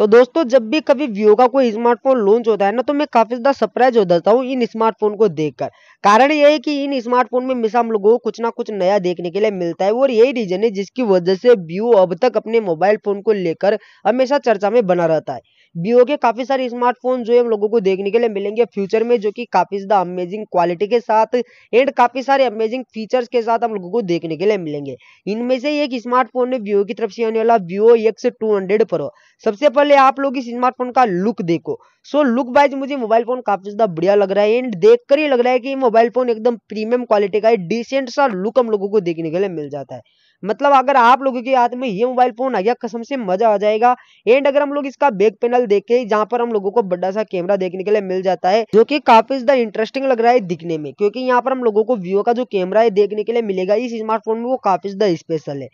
तो दोस्तों जब भी कभी व्यू का कोई स्मार्टफोन लॉन्च होता है ना तो मैं काफी ज्यादा सरप्राइज हो जाता हूँ इन स्मार्टफोन को देखकर कारण यह है कि इन स्मार्टफोन में मिसा हम लोगों को कुछ ना कुछ नया देखने के लिए मिलता है और यही रीजन है जिसकी वजह से व्यू अब तक अपने मोबाइल फोन को लेकर हमेशा चर्चा में बना रहता है वीवो के काफी सारे स्मार्टफोन जो है हम लोगों को देखने के लिए मिलेंगे फ्यूचर में जो कि काफी ज्यादा अमेजिंग क्वालिटी के साथ एंड काफी सारे अमेजिंग फीचर्स के साथ हम लोगों को देखने के लिए मिलेंगे इनमें से एक स्मार्टफोन है वीवो की तरफ से आने वाला Vivo X two hundred pro सबसे पहले आप लोग इस स्मार्टफोन का लुक देखो सो लुक वाइज मुझे मोबाइल फोन काफी ज्यादा बढ़िया लग रहा है एंड देख ही लग रहा है कि मोबाइल फोन एकदम प्रीमियम क्वालिटी का है डिसेंट सा लुक हम लोगों को देखने के लिए मिल जाता है मतलब अगर आप लोगों के हाथ में ये मोबाइल फोन आ गया कसम से मजा आ जाएगा एंड अगर हम लोग इसका बैक पैनल देखे जहाँ पर हम लोगों को बड़ा सा कैमरा देखने के लिए मिल जाता है जो की काफी ज्यादा इंटरेस्टिंग लग रहा है दिखने में क्योंकि यहाँ पर हम लोगों को वीवो का जो कैमरा है देखने के लिए मिलेगा इस स्मार्टफोन में वो काफी ज्यादा स्पेशल है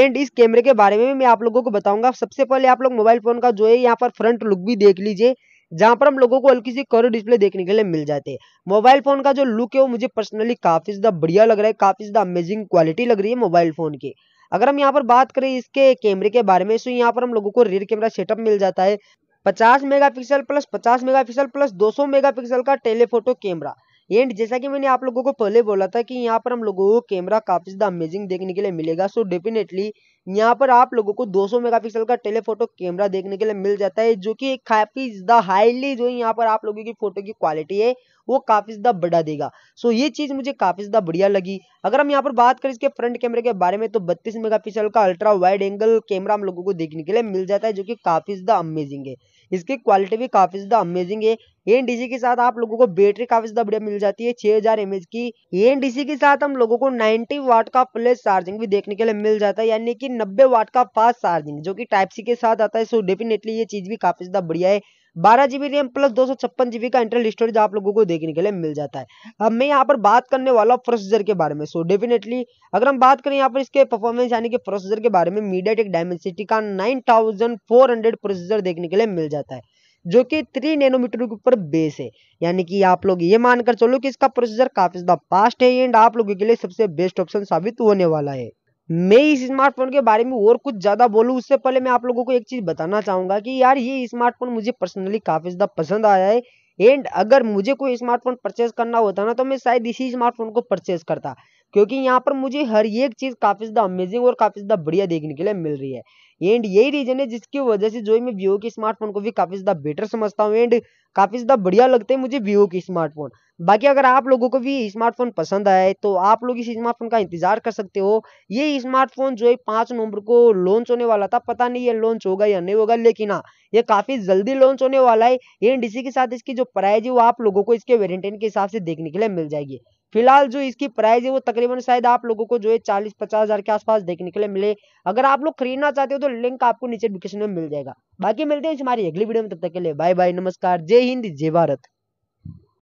एंड इस कैमरे के बारे में मैं आप लोगों को बताऊंगा सबसे पहले आप लोग मोबाइल फोन का जो है यहाँ पर फ्रंट लुक भी देख लीजिए जहां पर हम लोगों को हल्की सी करो डिस्प्ले देखने के लिए मिल जाते हैं मोबाइल फोन का जो लुक है वो मुझे पर्सनली काफी ज्यादा बढ़िया लग रहा है काफी ज्यादा अमेजिंग क्वालिटी लग रही है मोबाइल फोन की अगर हम यहाँ पर बात करें इसके कैमरे के बारे में तो यहाँ पर हम लोगों को रियर कैमरा सेटअप मिल जाता है 50 megapixel plus 50 megapixel plus 200 megapixel का टेलीफोटो कैमरा एंड जैसा कि मैंने आप लोगों को पहले बोला था कि यहाँ पर हम लोगों को कैमरा काफी ज्यादा अमेजिंग देखने के लिए मिलेगा सो डेफिनेटली यहाँ पर आप लोगों को 200 मेगापिक्सल का टेलीफोटो कैमरा देखने के लिए मिल जाता है जो कि काफी ज्यादा हाईली जो यहाँ पर आप लोगों की फोटो की क्वालिटी है वो काफी ज्यादा बढ़ा देगा सो ये चीज मुझे काफी ज्यादा बढ़िया लगी अगर हम यहाँ पर बात करें इसके फ्रंट कैमरे के बारे में तो बत्तीस मेगा का अल्ट्रा वाइड एंगल कैमरा हम लोगों को देखने के लिए मिल जाता है जो की काफी ज्यादा अमेजिंग है इसकी क्वालिटी भी काफी ज्यादा अमेजिंग है एनडीसी के साथ आप लोगों को बैटरी काफी ज्यादा बढ़िया मिल जाती है 6000 हजार एमएच की एनडीसी के साथ हम लोगों को 90 वाट का प्लस चार्जिंग भी देखने के लिए मिल जाता है यानी कि 90 वाट का फास्ट चार्जिंग जो कि टाइप सी के साथ आता है सो डेफिनेटली ये चीज भी काफी ज्यादा बढ़िया है बारह जीबी रैम प्लस दो सौ छप्पन जीबी का इंटरनल स्टोरेज आप लोगों को देखने के लिए मिल जाता है अब मैं यहाँ पर बात करने वाला हूँ प्रोसेसर के बारे में सो so, डेफिनेटली अगर हम बात करें यहाँ पर इसके परफॉर्मेंस यानी कि प्रोसेसर के बारे में मीडिया टेक डायमेंसिटी का nine thousand four hundred processor देखने के लिए मिल जाता है जो कि थ्री नैनोमीटर के ऊपर बेस है यानी कि आप लोग ये मानकर चलो कि इसका प्रोसेसर काफी ज्यादा फास्ट है एंड आप लोगों के लिए सबसे बेस्ट ऑप्शन साबित होने वाला है मैं इस स्मार्टफोन के बारे में और कुछ ज़्यादा बोलूँ उससे पहले मैं आप लोगों को एक चीज़ बताना चाहूंगा कि यार ये स्मार्टफोन मुझे पर्सनली काफ़ी ज़्यादा पसंद आया है एंड अगर मुझे कोई स्मार्टफोन परचेज करना होता ना तो मैं शायद इसी स्मार्टफोन को परचेज करता क्योंकि यहाँ पर मुझे हर एक चीज़ काफ़ी ज़्यादा अमेजिंग और काफ़ी ज़्यादा बढ़िया देखने के लिए मिल रही है एंड यही रीजन है जिसकी वजह से जो है मैं वीवो के स्मार्टफोन को भी काफ़ी ज़्यादा बेटर समझता हूँ एंड काफ़ी ज़्यादा बढ़िया लगते हैं मुझे वीवो के स्मार्टफोन बाकी अगर आप लोगों को भी स्मार्टफोन पसंद आए तो आप लोग इस स्मार्टफोन का इंतजार कर सकते हो ये स्मार्टफोन जो है पांच नवंबर को लॉन्च होने वाला था पता नहीं ये लॉन्च होगा या नहीं होगा लेकिन हाँ ये काफ़ी जल्दी लॉन्च होने वाला है एंड इसी के साथ इसकी जो प्राइस है वो आप लोगों को इसके वेरियंटेन के हिसाब से देखने के लिए मिल जाएगी फिलहाल जो इसकी प्राइस है वो तकरीबन शायद आप लोगों को जो है चालीस पचास हजार के आसपास देखने के लिए मिले अगर आप लोग खरीदना चाहते हो तो लिंक आपको नीचे डिस्क्रिप्शन में मिल जाएगा बाकी मिलते हैं हमारी अगली वीडियो में तब तक के लिए बाय बाय नमस्कार जय हिंद जय भारत